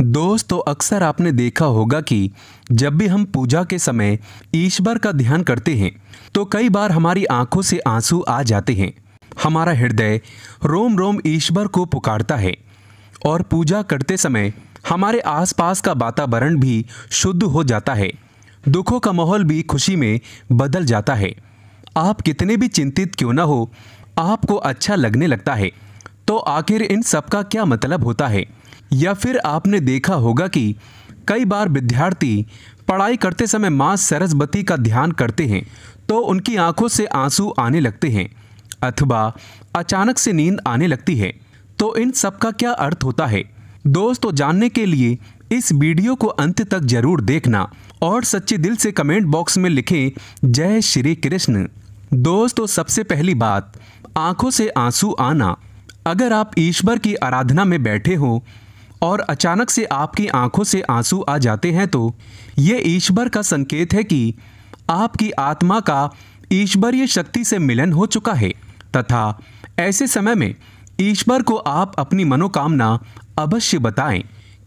दोस्तों तो अक्सर आपने देखा होगा कि जब भी हम पूजा के समय ईश्वर का ध्यान करते हैं तो कई बार हमारी आंखों से आंसू आ जाते हैं हमारा हृदय रोम रोम ईश्वर को पुकारता है और पूजा करते समय हमारे आसपास का वातावरण भी शुद्ध हो जाता है दुखों का माहौल भी खुशी में बदल जाता है आप कितने भी चिंतित क्यों ना हो आपको अच्छा लगने लगता है तो आखिर इन सब का क्या मतलब होता है या फिर आपने देखा होगा कि कई बार विद्यार्थी पढ़ाई करते समय माँ सरस्वती का ध्यान करते हैं तो उनकी आंखों से आंसू आने लगते हैं अथवा अचानक से नींद आने लगती है तो इन सब का क्या अर्थ होता है दोस्तों जानने के लिए इस वीडियो को अंत तक जरूर देखना और सच्चे दिल से कमेंट बॉक्स में लिखें जय श्री कृष्ण दोस्तों सबसे पहली बात आंखों से आंसू आना अगर आप ईश्वर की आराधना में बैठे हो और अचानक से आपकी आंखों से आंसू आ जाते हैं तो ये ईश्वर का संकेत है कि आपकी आत्मा का ईश्वरीय शक्ति से मिलन हो चुका है तथा ऐसे समय में ईश्वर को आप अपनी मनोकामना अवश्य बताएं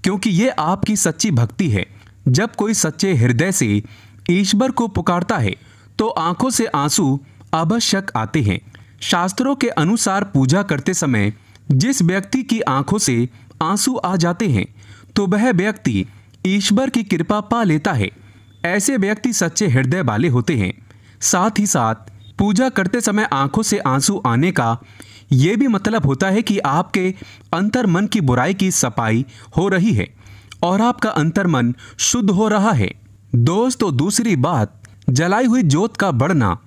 क्योंकि ये आपकी सच्ची भक्ति है जब कोई सच्चे हृदय से ईश्वर को पुकारता है तो आंखों से आंसू आवश्यक आते हैं शास्त्रों के अनुसार पूजा करते समय जिस व्यक्ति की आंखों से आंसू आ जाते हैं तो वह व्यक्ति ईश्वर की कृपा पा लेता है ऐसे व्यक्ति सच्चे हृदय वाले होते हैं साथ ही साथ पूजा करते समय आंखों से आंसू आने का ये भी मतलब होता है कि आपके अंतर मन की बुराई की सफाई हो रही है और आपका अंतर मन शुद्ध हो रहा है दोस्तों तो दूसरी बात जलाई हुई ज्योत का बढ़ना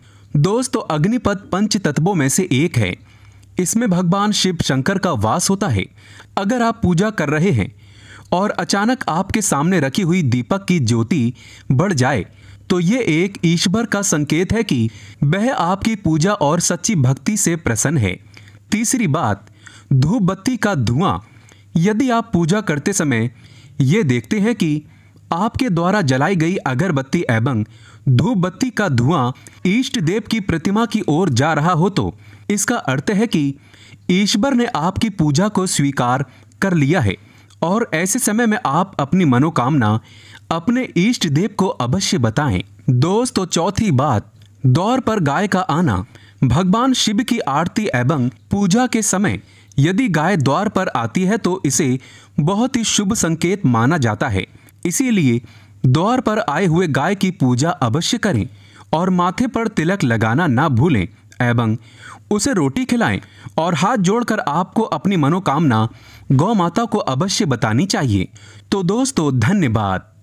दोस्तों तो अग्निपथ पंच तत्वों में से एक है इसमें भगवान शिव शंकर का वास होता है अगर आप पूजा कर रहे हैं और अचानक आपके सामने रखी हुई दीपक की ज्योति बढ़ जाए तो ये एक ईश्वर का संकेत है कि वह आपकी पूजा और सच्ची भक्ति से प्रसन्न है तीसरी बात धूप बत्ती का धुआं यदि आप पूजा करते समय ये देखते हैं कि आपके द्वारा जलाई गई अगरबत्ती एवं धूप बत्ती का धुआं ईष्ट देव की प्रतिमा की ओर जा रहा हो तो इसका अर्थ है कि ईश्वर ने आपकी पूजा को स्वीकार कर लिया है और ऐसे समय में आप अपनी मनोकामना अपने ईष्ट देव को अवश्य बताएं दोस्तों तो चौथी बात दौर पर गाय का आना भगवान शिव की आरती एवं पूजा के समय यदि गाय द्वार पर आती है तो इसे बहुत ही शुभ संकेत माना जाता है इसीलिए द्वार पर आए हुए गाय की पूजा अवश्य करें और माथे पर तिलक लगाना ना भूलें एवं उसे रोटी खिलाएं और हाथ जोड़कर आपको अपनी मनोकामना गौ माता को अवश्य बतानी चाहिए तो दोस्तों धन्यवाद